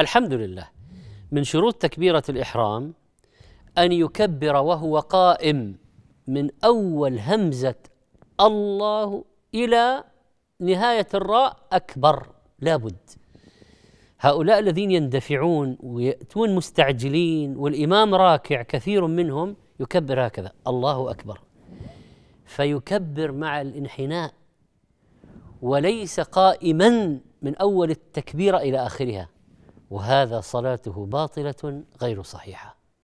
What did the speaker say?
الحمد لله من شروط تكبيرة الإحرام أن يكبر وهو قائم من أول همزة الله إلى نهاية الراء أكبر لابد هؤلاء الذين يندفعون ويأتون مستعجلين والإمام راكع كثير منهم يكبر هكذا الله أكبر فيكبر مع الانحناء وليس قائما من أول التكبيرة إلى آخرها وهذا صلاته باطله غير صحيحه